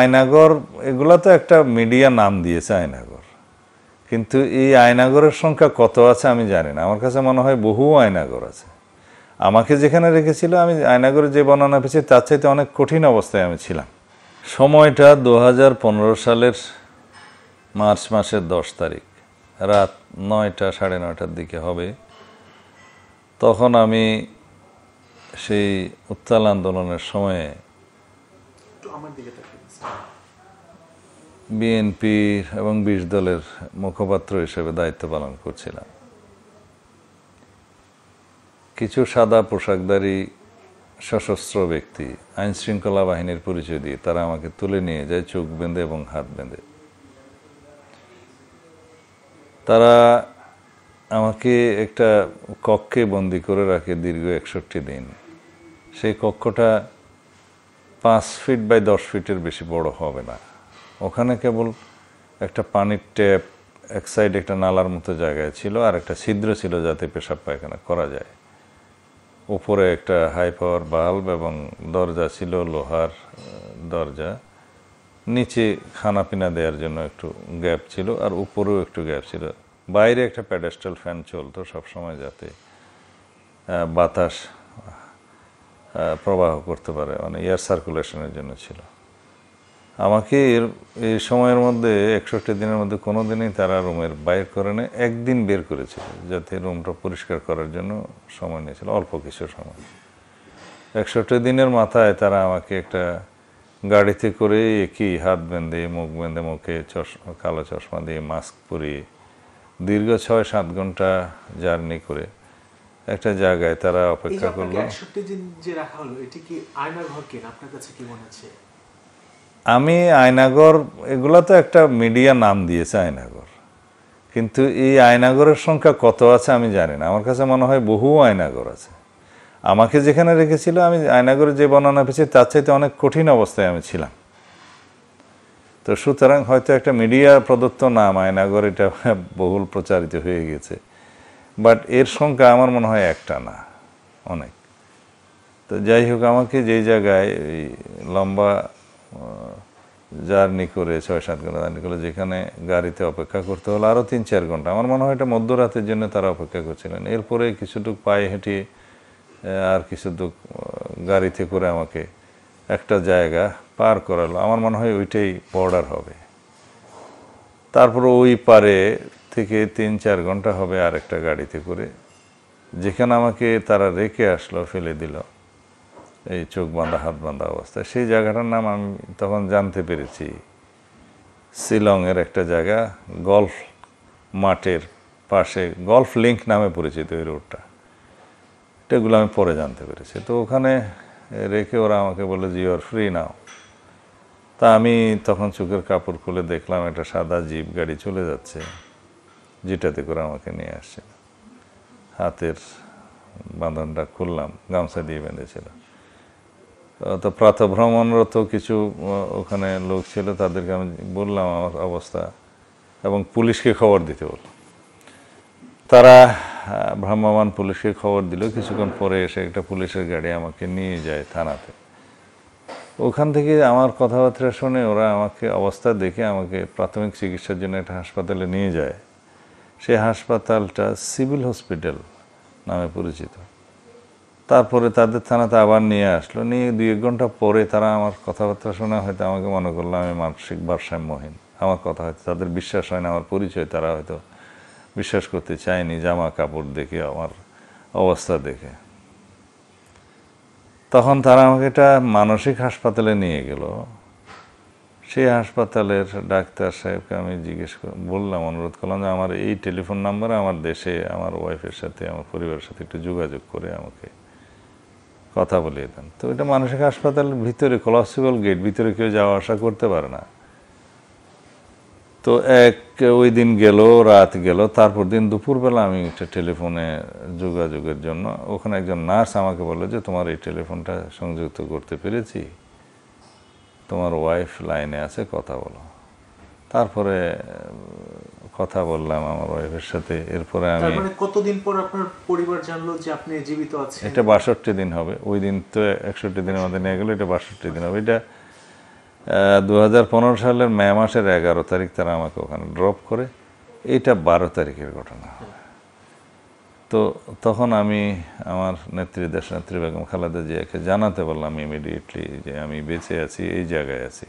আয়নাগর এগুলো তো একটা মিডিয়া নাম দিয়েছে আয়নাগর কিন্তু এই আয়নাগরের সংখ্যা কত আছে আমি জানি না আমার কাছে মনে হয় বহু আয়নাগর আছে আমাকে যেখানে রেখেছিল আমি আয়নাগরের যে বর্ণনা পেয়েছি তার চাইতে অনেক কঠিন অবস্থায় আমি ছিলাম সময়টা দু সালের মার্চ মাসের দশ তারিখ রাত নয়টা সাড়ে নয়টার দিকে হবে তখন আমি সেই উত্তাল আন্দোলনের সময়ে একটু আমার দিকে তাকিয়ে এবং বিশ দলের মুখপাত্র হিসেবে দায়িত্ব পালন করছিলাম কিছু সাদা পোশাকধারী সশস্ত্র ব্যক্তি আইন শৃঙ্খলা বাহিনীর পরিচয় দিয়ে তারা আমাকে তুলে নিয়ে যায় চোখ বেঁধে এবং হাত বেঁধে তারা আমাকে একটা কক্ষে বন্দি করে রাখে দীর্ঘ একষট্টি দিন সেই কক্ষটা পাঁচ ফিট বাই দশ ফিটের বেশি বড় হবে না ওখানে কেবল একটা পানির ট্যাপ এক সাইড একটা নালার মতো জায়গায় ছিল আর একটা ছিদ্র ছিল যাতে পেশাব পায়খানা করা যায় উপরে একটা হাই পাওয়ার বাল্ব এবং দরজা ছিল লোহার দরজা নিচে খানা পিনা দেওয়ার জন্য একটু গ্যাপ ছিল আর উপরেও একটু গ্যাপ ছিল বাইরে একটা প্যাডেস্টাল ফ্যান চলতো সবসময় যাতে বাতাস প্রবাহ করতে পারে মানে এয়ার সার্কুলেশনের জন্য ছিল আমাকে এর এই সময়ের মধ্যে একষট্টি দিনের মধ্যে কোনো দিনই তারা রুমের বাইর করে না একদিন বের করেছিল যাতে রুমটা পরিষ্কার করার জন্য সময় নিয়েছিল অল্প কিছু সময় একষট্টি দিনের মাথায় তারা আমাকে একটা গাড়িতে করে একই হাত বেঁধে মুখ বেঁধে মুখে চশমা কালো চশমা দিয়ে মাস্ক পরিয়ে দীর্ঘ ছয় সাত ঘন্টা জার্নি করে একটা জায়গায় তারা অপেক্ষা করলো আমি আয়নাগর এগুলো তো একটা মিডিয়া নাম দিয়েছে আয়নাগর কিন্তু এই আয়নাগরের সংখ্যা কত আছে আমি জানি না আমার কাছে মনে হয় বহু আয়নাগর আছে আমাকে যেখানে রেখেছিল আমি আয়নাগরের যে বর্ণনা পেয়েছি তার চাইতে অনেক কঠিন অবস্থায় আমি ছিলাম তো সুতরাং হয়তো একটা মিডিয়া প্রদত্ত নাম আয়নাগর এটা বহুল প্রচারিত হয়ে গেছে বাট এর সংখ্যা আমার মনে হয় একটা না অনেক তো যাই হোক আমাকে যেই জায়গায় ওই লম্বা জার্নি করে ছয় সাত ঘন্টা জার্নি করে যেখানে গাড়িতে অপেক্ষা করতে হলো আরও তিন চার ঘন্টা আমার মনে হয় এটা মধ্যরাতের জন্য তারা অপেক্ষা করছিলেন এরপরে কিছুটুক পায়ে হেঁটে আর কিছুটুক গাড়িতে করে আমাকে একটা জায়গা পার করালো আমার মনে হয় ওইটাই বর্ডার হবে তারপর ওই পারে থেকে তিন চার ঘন্টা হবে আর একটা গাড়িতে করে যেখানে আমাকে তারা রেখে আসলো ফেলে দিল এই চোখ বাঁধা হাত বাঁধা অবস্থায় সেই জায়গাটার নাম আমি তখন জানতে পেরেছি শিলংয়ের একটা জায়গা গল্ফ মাঠের পাশে গল্ফ লিঙ্ক নামে পরিচিত ওই রোডটা এটাগুলো আমি পরে জানতে পেরেছি তো ওখানে রেখে ওরা আমাকে বলে জি ইউ আর ফ্রি নাও তা আমি তখন চোখের কাপড় খুলে দেখলাম একটা সাদা জিপ গাড়ি চলে যাচ্ছে যেটাতে করে আমাকে নিয়ে আসছে হাতের বাঁধনটা খুললাম গামছা দিয়ে বেঁধেছিল তো ভ্রমণরত কিছু ওখানে লোক ছিল তাদেরকে আমি বললাম আমার অবস্থা এবং পুলিশকে খবর দিতে বলল তারা ভ্রাম্যমান পুলিশকে খবর দিল কিছুক্ষণ পরে এসে একটা পুলিশের গাড়ি আমাকে নিয়ে যায় থানাতে ওখান থেকে আমার কথাবার্তা শুনে ওরা আমাকে অবস্থা দেখে আমাকে প্রাথমিক চিকিৎসার জন্য একটা হাসপাতালে নিয়ে যায় সেই হাসপাতালটা সিভিল হসপিটাল নামে পরিচিত তারপরে তাদের থানাতে আবার নিয়ে আসলো নিয়ে দুই এক ঘন্টা পরে তারা আমার কথাবার্তা শোনা হয়তো আমাকে মনে করলো আমি মানসিক ভারসাম্যহীন আমার কথা হয়তো তাদের বিশ্বাস হয় না আমার পরিচয় তারা হয়তো বিশ্বাস করতে চায়নি জামা কাপড় দেখে আমার অবস্থা দেখে তখন তারা আমাকে একটা মানসিক হাসপাতালে নিয়ে গেল সেই হাসপাতালের ডাক্তার সাহেবকে আমি জিজ্ঞেস বললাম অনুরোধ করলাম যে আমার এই টেলিফোন নাম্বারে আমার দেশে আমার ওয়াইফের সাথে আমার পরিবারের সাথে একটু যোগাযোগ করে আমাকে কথা বলিয়ে দেন তো এটা মানসিক হাসপাতালের ভিতরে কলসিবল গেট ভিতরে কেউ যাওয়া আসা করতে পারে না তো এক ওই দিন গেল রাত গেল তারপর দিন দুপুরবেলা আমি একটা টেলিফোনে যোগাযোগের জন্য ওখানে একজন নার্স আমাকে বললো যে তোমার এই টেলিফোনটা সংযুক্ত করতে পেরেছি তোমার ওয়াইফ লাইনে আছে কথা বলো তারপরে কথা বললাম আমার ওয়াইফের সাথে এরপরে আমি কতদিন পর আপনার পরিবার জানলো যে আপনি জীবিত আছেন এটা বাষট্টি দিন হবে ওই দিন তো একষট্টি দিনের মধ্যে নিয়ে গেলো এটা বাষট্টি দিন হবে এটা দু সালের মে মাসের এগারো তারিখ তারা আমাকে ওখানে ড্রপ করে এইটা বারো তারিখের ঘটনা তো তখন আমি আমার নেত্রী দেশ নেত্রী বেগম খালেদা জিয়াকে জানাতে বললাম ইমিডিয়েটলি যে আমি বেঁচে আছি এই জায়গায় আছি